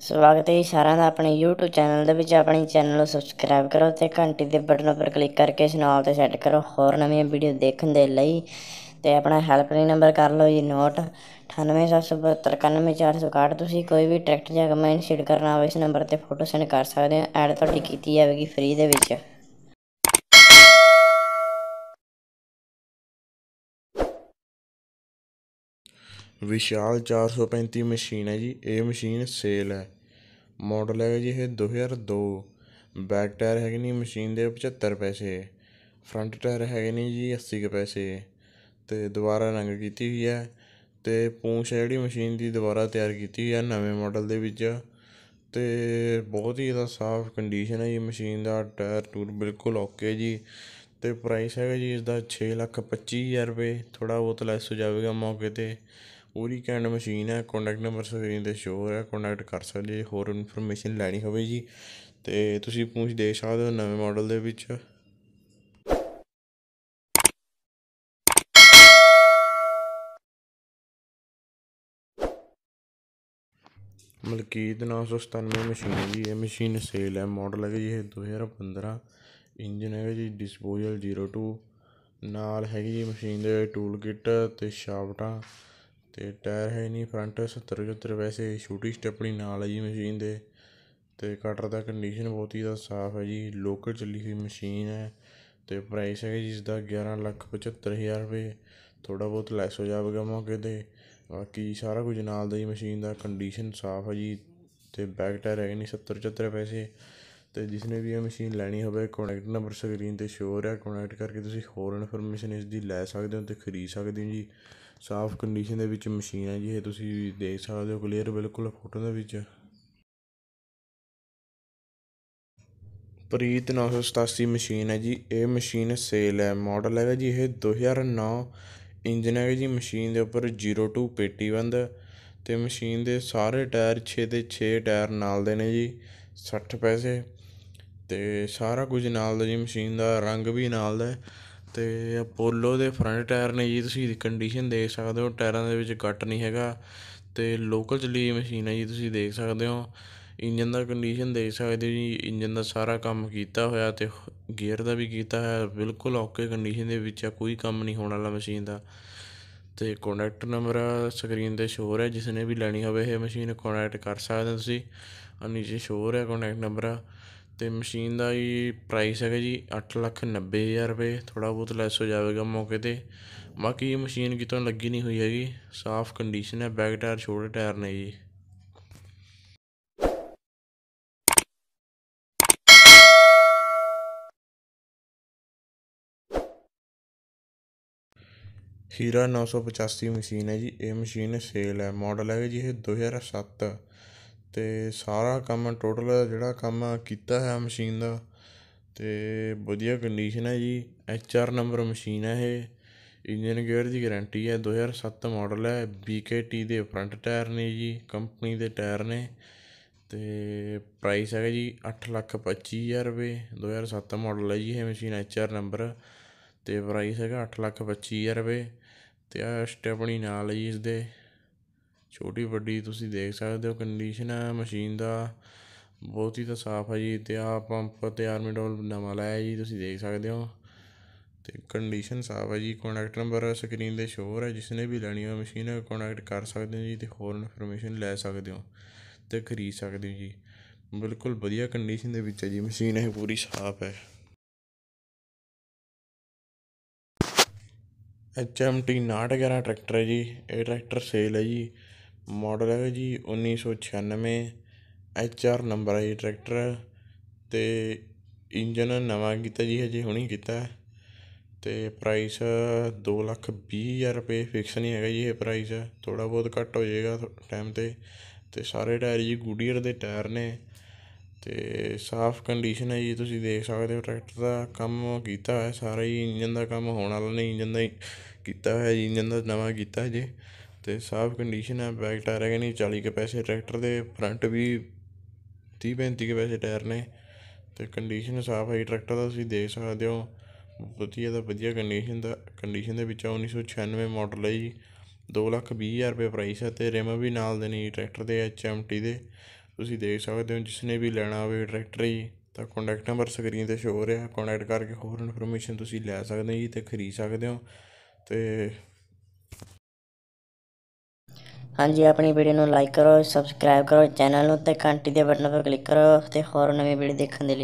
ਸਵਾਗਤ ਹੈ ਸਾਰਿਆਂ ਦਾ ਆਪਣੇ YouTube ਚੈਨਲ ਦੇ ਵਿੱਚ ਆਪਣੀ ਚੈਨਲ ਨੂੰ ਸਬਸਕ੍ਰਾਈਬ ਕਰੋ ਤੇ ਘੰਟੀ ਦੇ ਬਟਨ ਉੱਪਰ ਕਲਿੱਕ ਕਰਕੇ ਇਸ ਨਾਲ ਤੇ ਸੈੱਟ ਕਰੋ ਹੋਰ ਨਵੀਆਂ ਵੀਡੀਓ ਦੇਖਣ ਦੇ ਲਈ ਤੇ ਆਪਣਾ ਹੈਲਪਲਾਈਨ ਨੰਬਰ ਕਰ ਲਓ ਜੀ ਨੋਟ 9877199461 ਤੁਸੀਂ ਕੋਈ ਵੀ ਟਰੈਕਟਰ ਜਾਂ ਕਮੈਂਟ ਸ਼ੀਟ ਕਰਨਾ ਹੋਵੇ ਇਸ ਨੰਬਰ ਤੇ ਫੋਟੋ ਸੈਂਡ ਕਰ ਸਕਦੇ ਹੋ ਐਡ ਤੁਹਾਡੀ ਕੀਤੀ ਜਾਵੇਗੀ ਫ੍ਰੀ ਦੇ ਵਿੱਚ ਵਿਸ਼ਾਲ 435 ਮਸ਼ੀਨ ਹੈ ਜੀ ਇਹ ਮਸ਼ੀਨ ਸੇਲ ਹੈ ਮਾਡਲ ਹੈ ਜੀ ਇਹ 2002 ਬੈਕ ਟਾਇਰ ਹੈਗੇ ਨਹੀਂ ਮਸ਼ੀਨ ਦੇ 75 ਪੈਸੇ ਫਰੰਟ ਟਾਇਰ ਹੈਗੇ ਨਹੀਂ ਜੀ 80 ਪੈਸੇ ਤੇ ਦੁਬਾਰਾ ਰੰਗ ਕੀਤੀ ਹੋਈ ਹੈ ਤੇ ਪੂੰਛ ਜਿਹੜੀ ਮਸ਼ੀਨ ਦੀ ਦੁਬਾਰਾ ਤਿਆਰ ਕੀਤੀ ਹੋਈ ਹੈ ਨਵੇਂ ਮਾਡਲ ਦੇ ਵਿੱਚ ਤੇ ਬਹੁਤ ਹੀ ਇਹਦਾ ਸਾਫ਼ ਕੰਡੀਸ਼ਨ ਹੈ ਜੀ ਮਸ਼ੀਨ ਦਾ ਟਾਇਰ ਟੂਰ ਬਿਲਕੁਲ ਓਕੇ ਜੀ ਤੇ ਪ੍ਰਾਈਸ ਹੈਗਾ ਜੀ ਇਸ ਦਾ 625000 ਲੱਖ ਹਜ਼ਾਰ ਰੁਪਏ ਥੋੜਾ ਬਹੁਤ ਲੈਸ ਹੋ ਜਾਵੇਗਾ ਮੌਕੇ 'ਤੇ ਪੂਰੀ ਕੈਂਡ ਮਸ਼ੀਨ ਹੈ ਕੰਟੈਕਟ ਨੰਬਰ ਸਕਰੀਨ ਤੇ ਸ਼ੋਅ ਹੋ ਰਿਹਾ ਕੰਟੈਕਟ ਕਰ ਸਕਦੇ ਜੇ ਹੋਰ ਇਨਫੋਰਮੇਸ਼ਨ ਲੈਣੀ ਹੋਵੇ ਜੀ ਤੇ ਤੁਸੀਂ ਪੁੱਛ ਦੇ ਸਕਦੇ ਹੋ ਨਵੇਂ ਮਾਡਲ ਦੇ ਵਿੱਚ ਮਲਕੀਤ 997 ਮਸ਼ੀਨ ਹੈ ਜੀ ਇਹ ਮਸ਼ੀਨ ਸੇਲ ਹੈ ਮਾਡਲ ਹੈ ਜੀ ਇਹ 2015 ਇੰਜਨ ਹੈ ਜੀ ਡਿਸਪੋਜ਼ਲ 02 ਨਾਲ ਹੈਗੀ ਜੀ ਮਸ਼ੀਨ ਦੇ ਟੂਲ ਕਿੱਟ ਤੇ ਸ਼ਾਫਟਾਂ ਤੇ ਟਾਇਰ ਹੈ ਨਹੀਂ ਫਰੰਟ 70 70 ਵੈਸੇ ਛੋਟੀ ਸਟੈਪਣੀ ਨਾਲ ਹੈ ਜੀ ਮਸ਼ੀਨ ਦੇ ਤੇ ਕਟਰ ਦਾ ਕੰਡੀਸ਼ਨ ਬਹੁਤ ਹੀ ਜ਼ਿਆਦਾ ਸਾਫ਼ ਹੈ ਜੀ ਲੋਕਲ ਚੱਲੀ ਹੋਈ ਮਸ਼ੀਨ ਹੈ ਤੇ ਪ੍ਰਾਈਸ ਹੈ ਜੀ ਇਸ ਦਾ ਲੱਖ ਹਜ਼ਾਰ ਰੁਪਏ ਥੋੜਾ ਬਹੁਤ ਲੈਸ ਹੋ ਜਾਵੇਗਾ ਮੌਕੇ 'ਤੇ ਬਾਕੀ ਸਾਰਾ ਕੁਝ ਨਾਲ ਦਾ ਹੀ ਮਸ਼ੀਨ ਦਾ ਕੰਡੀਸ਼ਨ ਸਾਫ਼ ਹੈ ਜੀ ਤੇ ਬੈਕ ਟਾਇਰ ਹੈ ਨਹੀਂ 70 ਪਝੱਤਰ ਪੈਸੇ ਜਿਸ ਨੇ ਵੀ ਇਹ ਮਸ਼ੀਨ ਲੈਣੀ ਹੋਵੇ ਕੋਨੈਕਟ ਨੰਬਰ ਸਕਰੀਨ 'ਤੇ ਸ਼ੋਅ ਹੋ ਰਿਹਾ ਕੋਨੈਕਟ ਕਰਕੇ ਤੁਸੀਂ ਹੋਰ ਇਨਫੋਰਮੇਸ਼ਨ ਇਸ ਦੀ ਲੈ ਸਕਦੇ ਹੋ ਤੇ ਖਰੀਦ ਸਕਦੇ ਹੋ ਜੀ ਸਾਫ ਕੰਡੀਸ਼ਨ ਦੇ ਵਿੱਚ ਮਸ਼ੀਨ ਹੈ ਜੀ ਇਹ ਤੁਸੀਂ ਦੇਖ ਸਕਦੇ ਹੋ ਕਲੀਅਰ ਬਿਲਕੁਲ ਫੋਟੋ ਦੇ ਵਿੱਚ ਪ੍ਰੀਤ 987 ਮਸ਼ੀਨ ਹੈ ਜੀ ਇਹ ਮਸ਼ੀਨ ਸੇਲ ਹੈ ਮਾਡਲ ਹੈਗਾ ਜੀ ਇਹ 2009 ਇੰਜਨ ਹੈ ਜੀ ਮਸ਼ੀਨ ਦੇ ਉੱਪਰ 02 ਪੇਟੀ ਬੰਦ ਤੇ ਮਸ਼ੀਨ ਦੇ ਸਾਰੇ ਟਾਇਰ 6 ਦੇ 6 ਟਾਇਰ ਨਾਲ ਦੇ ਨੇ ਜੀ 60 ਪੈਸੇ ਤੇ ਸਾਰਾ ਕੁਝ ਨਾਲ ਦਾ ਜੀ ਮਸ਼ੀਨ ਦਾ ਰੰਗ ਵੀ ਨਾਲ ਦਾ ਤੇ ਅਪੋਲੋ ਦੇ ਫਰੰਟ ਟਾਇਰ ਨੇ ਜੀ ਤੁਸੀਂ ਦੀ ਕੰਡੀਸ਼ਨ ਦੇਖ ਸਕਦੇ ਹੋ ਟਾਇਰਾਂ ਦੇ ਵਿੱਚ ਕੱਟ ਨਹੀਂ ਹੈਗਾ ਤੇ ਲੋਕਲ ਚੱਲੀ ਮਸ਼ੀਨ ਹੈ ਜੀ ਤੁਸੀਂ ਦੇਖ ਸਕਦੇ ਹੋ ਇੰਜਨ ਦਾ ਕੰਡੀਸ਼ਨ ਦੇਖ ਸਕਦੇ ਹੋ ਜੀ ਇੰਜਨ ਦਾ ਸਾਰਾ ਕੰਮ ਕੀਤਾ ਹੋਇਆ ਤੇ ਗੇਅਰ ਦਾ ਵੀ ਕੀਤਾ ਹੈ ਬਿਲਕੁਲ ਓਕੇ ਕੰਡੀਸ਼ਨ ਦੇ ਵਿੱਚ ਆ ਕੋਈ ਕੰਮ ਨਹੀਂ ਹੋਣ ਵਾਲਾ ਮਸ਼ੀਨ ਦਾ ਤੇ ਕੰਟੈਕਟ ਨੰਬਰ ਸਕਰੀਨ ਤੇ ਹੋ ਰਿਹਾ ਜਿਸ ਨੇ ਵੀ ਲੈਣੀ ਹੋਵੇ ਇਹ ਮਸ਼ੀਨ ਕੰਟੈਕਟ ਕਰ ਸਕਦੇ ਹੋ ਤੁਸੀਂ ਆ ਨੀਚੇ ਹੋ ਰਿਹਾ ਕੰਟੈਕਟ ਨੰਬਰ ਤੇ ਮਸ਼ੀਨ ਦਾ ਹੀ ਪ੍ਰਾਈਸ ਹੈਗਾ ਜੀ 890000 ਰੁਪਏ ਥੋੜਾ ਬਹੁਤ ਲੈਸ ਹੋ ਜਾਵੇਗਾ ਮੌਕੇ 'ਤੇ ਬਾਕੀ ਮਸ਼ੀਨ ਕਿਤੋਂ ਲੱਗੀ ਨਹੀਂ ਹੋਈ ਹੈਗੀ ਸਾਫ਼ ਕੰਡੀਸ਼ਨ ਹੈ ਬੈਕ ਟਾਇਰ ਛੋਟੇ ਟਾਇਰ ਨੇ ਜੀ ਹੀਰਾ 985 ਮਸ਼ੀਨ ਹੈ ਜੀ ਇਹ ਮਸ਼ੀਨ ਸੇਲ ਹੈ ਮਾਡਲ ਹੈ ਜੀ ਇਹ 2007 ਤੇ ਸਾਰਾ ਕੰਮ ਟੋਟਲ ਜਿਹੜਾ ਕੰਮ ਕੀਤਾ ਹੈ ਮਸ਼ੀਨ ਦਾ ਤੇ ਵਧੀਆ ਕੰਡੀਸ਼ਨ ਹੈ ਜੀ ਐਚ ਆਰ ਨੰਬਰ ਮਸ਼ੀਨ ਹੈ ਇਹ ਇੰਜਨ ਗੇਅਰ ਦੀ ਗਾਰੰਟੀ ਹੈ 2007 ਮਾਡਲ ਹੈ ਬੀ ਕੇ ਟੀ ਦੇ ਫਰੰਟ ਟਾਇਰ ਨੇ ਜੀ ਕੰਪਨੀ ਦੇ ਟਾਇਰ ਨੇ ਤੇ ਪ੍ਰਾਈਸ ਹੈਗਾ ਜੀ 8 ਲੱਖ 25000 ਹਜ਼ਾਰ ਰੁਪਏ 2007 ਮਾਡਲ ਹੈ ਜੀ ਇਹ ਮਸ਼ੀਨ ਐਚ ਆਰ ਨੰਬਰ ਤੇ ਪ੍ਰਾਈਸ ਹੈਗਾ 8 ਲੱਖ 25000 ਹਜ਼ਾਰ ਰੁਪਏ ਤੇ ਆ ਸਟੈਪਣੀ ਨਾਲ ਹੀ ਇਸ ਦੇ ਛੋਟੀ ਵੱਡੀ ਤੁਸੀਂ ਦੇਖ ਸਕਦੇ ਹੋ ਕੰਡੀਸ਼ਨ ਹੈ ਮਸ਼ੀਨ ਦਾ ਬਹੁਤ ਹੀ ਤਾਂ ਸਾਫ਼ ਹੈ ਜੀ ਤੇ ਆ ਪੰਪ ਤੇ ਡੋਲ ਨਵਾਂ ਲਾਇਆ ਜੀ ਤੁਸੀਂ ਦੇਖ ਸਕਦੇ ਹੋ ਤੇ ਕੰਡੀਸ਼ਨ ਸਾਫ਼ ਹੈ ਜੀ ਕੰਟੈਕਟ ਨੰਬਰ ਸਕਰੀਨ ਤੇ ਸ਼ੋਅ ਹੈ ਜਿਸ ਨੇ ਵੀ ਲੈਣੀ ਹੋ ਮਸ਼ੀਨ ਕੰਟੈਕਟ ਕਰ ਸਕਦੇ ਹੋ ਜੀ ਤੇ ਹੋਰ ਇਨਫੋਰਮੇਸ਼ਨ ਲੈ ਸਕਦੇ ਹੋ ਤੇ ਖਰੀਦ ਸਕਦੇ ਹੋ ਜੀ ਬਿਲਕੁਲ ਵਧੀਆ ਕੰਡੀਸ਼ਨ ਦੇ ਵਿੱਚ ਹੈ ਜੀ ਮਸ਼ੀਨ ਇਹ ਪੂਰੀ ਸਾਫ਼ ਹੈ HMT 9011 ਟਰੈਕਟਰ ਹੈ ਜੀ ਇਹ ਟਰੈਕਟਰ ਸੇਲ ਹੈ ਜੀ ਮਾਡਲ ਹੈ ਜੀ 1996 ਐਚ ਆਰ ਨੰਬਰ ਹੈ ਟਰੈਕਟਰ ਤੇ ਇੰਜਨ ਨਵਾਂ ਕੀਤਾ ਜੀ ਹਜੇ ਹੁਣੀ ਕੀਤਾ ਤੇ ਪ੍ਰਾਈਸ 2 ਲੱਖ 20000 ਰੁਪਏ ਫਿਕਸ ਨਹੀਂ ਹੈਗਾ ਜੀ ਇਹ ਪ੍ਰਾਈਸ ਥੋੜਾ ਬਹੁਤ ਘੱਟ ਹੋ ਜਾਏਗਾ ਟਾਈਮ 'ਤੇ ਤੇ ਸਾਰੇ ਟਾਇਰ ਜੀ ਗੁਡੀਅਰ ਦੇ ਟਾਇਰ ਨੇ ਤੇ ਸਾਫ਼ ਕੰਡੀਸ਼ਨ ਹੈ ਜੀ ਤੁਸੀਂ ਦੇਖ ਸਕਦੇ ਹੋ ਟਰੈਕਟਰ ਦਾ ਕੰਮ ਕੀਤਾ ਹੋਇਆ ਸਾਰਾ ਹੀ ਇੰਜਨ ਦਾ ਕੰਮ ਹੋਣ ਵਾਲਾ ਨਹੀਂ ਇੰਜਨ ਦਾ ਹੀ ਕੀਤਾ ਹੋਇਆ ਜੀ ਇੰਜਨ ਦਾ ਨਵਾਂ ਕੀਤਾ ਜੀ ਤੇ ਸਾਫ਼ ਕੰਡੀਸ਼ਨ ਹੈ ਬੈਕ ਟਾਇਰ ਹੈਗੇ ਨੇ 40 ਕੇ ਪੈਸੇ ਟਰੈਕਟਰ ਦੇ ਫਰੰਟ ਵੀ 30 35 ਕੇ ਪੈਸੇ ਟਾਇਰ ਨੇ ਤੇ ਕੰਡੀਸ਼ਨ ਸਾਫ਼ ਹੈ ਟਰੈਕਟਰ ਦਾ ਤੁਸੀਂ ਦੇਖ ਸਕਦੇ ਹੋ ਵਧੀਆ ਦਾ ਵਧੀਆ ਕੰਡੀਸ਼ਨ ਦਾ ਕੰਡੀਸ਼ਨ ਦੇ ਵਿੱਚ 1996 ਮਾਡਲ ਹੈ ਜੀ 2 ਲੱਖ ਵੀਹ ਹਜ਼ਾਰ ਰੁਪਏ ਪ੍ਰਾਈਸ ਹੈ ਤੇ ਰਿਮ ਵੀ ਨਾਲ ਦੇ ਨੇ ਟਰੈਕਟਰ ਦੇ ਐਚ ਦੇ ਤੁਸੀਂ ਦੇਖ ਸਕਦੇ ਹੋ ਜਿਸ ਨੇ ਵੀ ਲੈਣਾ ਹੋਵੇ ਟਰੈਕਟਰ ਹੀ ਤਾਂ ਕੰਟੈਕਟ ਨੰਬਰ ਸਕਰੀਨ ਤੇ ਸ਼ੋ ਹੋ ਰਿਹਾ ਕੰਟੈਕਟ ਕਰਕੇ ਹੋਰ ਇਨਫੋਰਮੇਸ਼ਨ ਤੁਸੀਂ ਲੈ ਸਕਦੇ ਹੋ ਜੀ ਤੇ ਖਰੀਦ ਸਕਦੇ ਹੋ ਤੇ ਹਾਂਜੀ ਆਪਣੀ ਵੀਡੀਓ ਨੂੰ ਲਾਈਕ ਕਰੋ ਸਬਸਕ੍ਰਾਈਬ ਕਰੋ ਚੈਨਲ ਨੂੰ ਤੇ ਘੰਟੀ ਦੇ ਬਟਨ ਉੱਪਰ ਕਲਿੱਕ ਕਰੋ ਤੇ ਹੋਰ ਨਵੀਂ ਵੀਡੀਓ ਦੇਖਣ ਦੇ ਲਈ